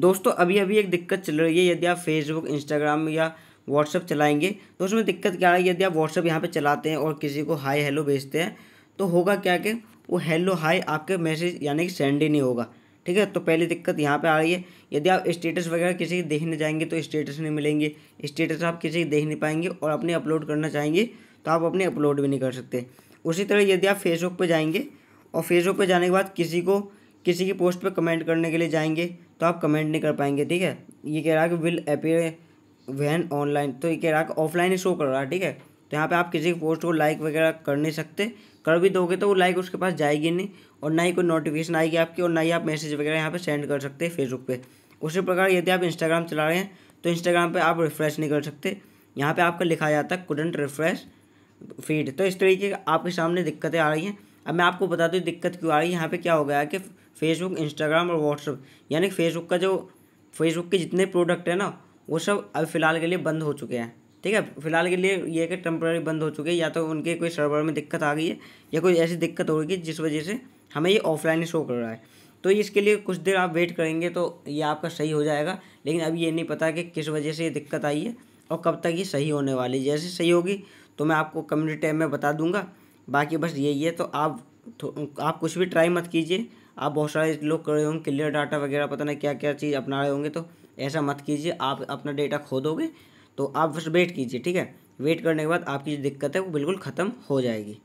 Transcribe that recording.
दोस्तों अभी अभी एक दिक्कत चल रही है यदि आप फेसबुक इंस्टाग्राम या व्हाट्सअप चलाएंगे तो उसमें दिक्कत क्या है यदि आप व्हाट्सअप यहाँ पे चलाते हैं और किसी को हाय हेलो भेजते हैं तो होगा क्या कि वो हेलो हाय आपके मैसेज यानी कि सेंड ही नहीं होगा ठीक है तो पहली दिक्कत यहाँ पे आ रही है यदि आप स्टेटस वगैरह किसी के देखने जाएंगे तो स्टेटस नहीं मिलेंगे स्टेटस आप किसी के देख नहीं पाएंगे और अपने अपलोड करना चाहेंगे तो आप अपने अपलोड भी नहीं कर सकते उसी तरह यदि आप फेसबुक पर जाएंगे और फेसबुक पर जाने के बाद किसी को किसी की पोस्ट पे कमेंट करने के लिए जाएंगे तो आप कमेंट नहीं कर पाएंगे ठीक है ये कह रहा है कि विल अपेयर वैन ऑनलाइन तो ये कह रहा है ऑफलाइन ही शो कर रहा है ठीक है तो यहाँ पे आप किसी की पोस्ट को लाइक वगैरह कर नहीं सकते कर भी दोगे तो वो लाइक उसके पास जाएगी नहीं और ना ही कोई नोटिफिकेशन आएगी आपकी और ना ही आप मैसेज वगैरह यहाँ पर सेंड कर सकते हैं फेसबुक पर उसी प्रकार यदि आप इंस्टाग्राम चला रहे हैं तो इंस्टाग्राम पर आप रिफ्रेश नहीं कर सकते यहाँ पर आपका लिखा जाता है कुडेंट रिफ्रेश फीड तो इस तरीके आपके सामने दिक्कतें आ रही हैं अब मैं आपको बता दूँ दिक्कत क्यों आ रही है यहाँ पर क्या हो गया कि फेसबुक इंस्टाग्राम और व्हाट्सअप यानी फेसबुक का जो फेसबुक के जितने प्रोडक्ट हैं ना वो सब अब फ़िलहाल के लिए बंद हो चुके हैं ठीक है फिलहाल के लिए ये कि टेम्प्रेरी बंद हो चुके हैं या तो उनके कोई सर्वर में दिक्कत आ गई है या कोई ऐसी दिक्कत हो गई जिस वजह से हमें ये ऑफलाइन शो कर रहा है तो इसके लिए कुछ देर आप वेट करेंगे तो ये आपका सही हो जाएगा लेकिन अब ये नहीं पता कि किस वजह से ये दिक्कत आई है और कब तक ये सही होने वाली जैसे सही होगी तो मैं आपको कम्युनिटी टाइम में बता दूंगा बाकी बस यही है तो आप आप कुछ भी ट्राई मत कीजिए आप बहुत सारे लोग कर रहे होंगे क्लियर डाटा वगैरह पता नहीं क्या क्या चीज़ अपना रहे होंगे तो ऐसा मत कीजिए आप अपना डेटा खो दोगे तो आप बस वेट कीजिए ठीक है वेट करने के बाद आपकी जो दिक्कत है वो बिल्कुल ख़त्म हो जाएगी